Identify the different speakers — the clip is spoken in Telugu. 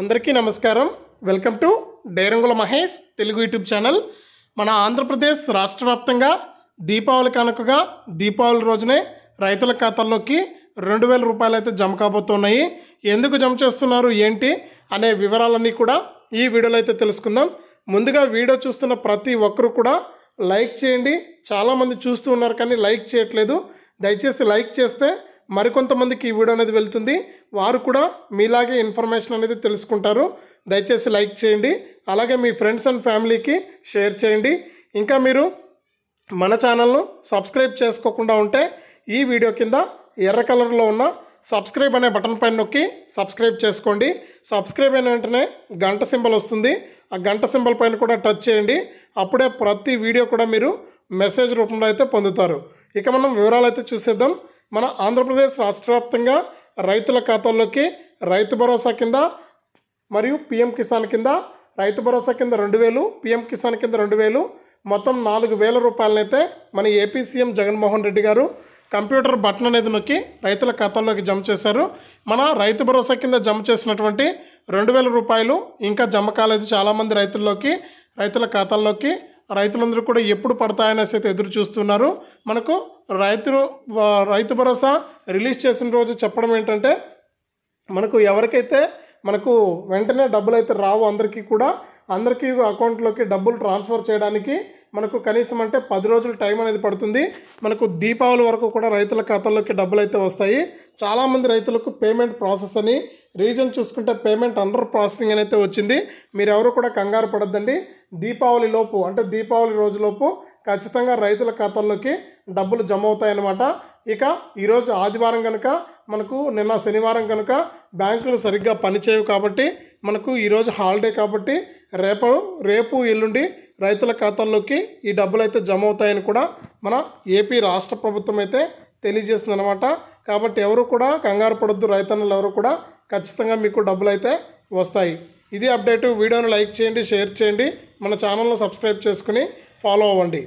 Speaker 1: అందరికీ నమస్కారం వెల్కమ్ టు డైరంగుల మహేష్ తెలుగు యూట్యూబ్ ఛానల్ మన ఆంధ్రప్రదేశ్ రాష్ట్ర వ్యాప్తంగా దీపావళి కనుకగా దీపావళి రోజునే రైతుల ఖాతాల్లోకి రెండు వేల రూపాయలు అయితే జమ కాబోతున్నాయి ఎందుకు జమ చేస్తున్నారు ఏంటి అనే వివరాలన్నీ కూడా ఈ వీడియోలో అయితే తెలుసుకుందాం ముందుగా వీడియో చూస్తున్న ప్రతి ఒక్కరు కూడా లైక్ చేయండి చాలామంది చూస్తూ ఉన్నారు కానీ లైక్ చేయట్లేదు దయచేసి లైక్ చేస్తే మరికొంతమందికి ఈ వీడియో అనేది వెళ్తుంది వారు కూడా మీలాగే ఇన్ఫర్మేషన్ అనేది తెలుసుకుంటారు దయచేసి లైక్ చేయండి అలాగే మీ ఫ్రెండ్స్ అండ్ ఫ్యామిలీకి షేర్ చేయండి ఇంకా మీరు మన ఛానల్ను సబ్స్క్రైబ్ చేసుకోకుండా ఉంటే ఈ వీడియో కింద ఎర్ర కలర్లో ఉన్న సబ్స్క్రైబ్ అనే బటన్ పైన నొక్కి సబ్స్క్రైబ్ చేసుకోండి సబ్స్క్రైబ్ అయిన వెంటనే గంట సింబల్ వస్తుంది ఆ గంట సింబల్ పైన కూడా టచ్ చేయండి అప్పుడే ప్రతి వీడియో కూడా మీరు మెసేజ్ రూపంలో అయితే పొందుతారు ఇక మనం వివరాలు అయితే చూసేద్దాం మన ఆంధ్రప్రదేశ్ రాష్ట్ర వ్యాప్తంగా రైతుల ఖాతాల్లోకి రైతు భరోసా కింద మరియు పిఎం కిసాన్ కింద రైతు భరోసా కింద రెండు వేలు పిఎం కిసాన్ కింద రెండు వేలు మొత్తం నాలుగు వేల రూపాయలనైతే మన ఏపీ సీఎం జగన్మోహన్ రెడ్డి గారు కంప్యూటర్ బటన్ అనేది నొక్కి రైతుల ఖాతాల్లోకి జమ చేశారు మన రైతు భరోసా కింద జమ చేసినటువంటి రెండు వేల రూపాయలు ఇంకా జమ కాలేదు చాలామంది రైతుల్లోకి రైతుల ఖాతాల్లోకి రైతులందరూ కూడా ఎప్పుడు పడతాయనేసి అయితే ఎదురు చూస్తున్నారు మనకు రైతులు రైతు భరోసా రిలీజ్ చేసిన రోజు చెప్పడం ఏంటంటే మనకు ఎవరికైతే మనకు వెంటనే డబ్బులు అయితే రావు అందరికీ కూడా అందరికీ అకౌంట్లోకి డబ్బులు ట్రాన్స్ఫర్ చేయడానికి మనకు కనీసం అంటే పది రోజులు టైం అనేది పడుతుంది మనకు దీపావళి వరకు కూడా రైతుల ఖాతాల్లోకి డబ్బులు అయితే వస్తాయి చాలామంది రైతులకు పేమెంట్ ప్రాసెస్ అని రీజన్ చూసుకుంటే పేమెంట్ అండర్ ప్రాసెసింగ్ అయితే వచ్చింది మీరు ఎవరు కూడా కంగారు పడద్దండి దీపావళి లోపు అంటే దీపావళి రోజులోపు ఖచ్చితంగా రైతుల ఖాతాల్లోకి డబ్బులు జమ అవుతాయన్నమాట ఇక ఈరోజు ఆదివారం కనుక మనకు నిన్న శనివారం కనుక బ్యాంకులు సరిగ్గా పనిచేయవు కాబట్టి మనకు ఈరోజు హాలిడే కాబట్టి రేపు రేపు ఎల్లుండి రైతుల ఖాతాల్లోకి ఈ డబ్బులు అయితే జమ అవుతాయని కూడా మన ఏపీ రాష్ట్ర ప్రభుత్వం అయితే తెలియజేసింది అనమాట కాబట్టి ఎవరు కూడా కంగారు పడొద్దు రైతన్నలు ఎవరు కూడా ఖచ్చితంగా మీకు డబ్బులు అయితే వస్తాయి ఇది అప్డేటు వీడియోను లైక్ చేయండి షేర్ చేయండి మన ఛానల్ను సబ్స్క్రైబ్ చేసుకుని ఫాలో అవ్వండి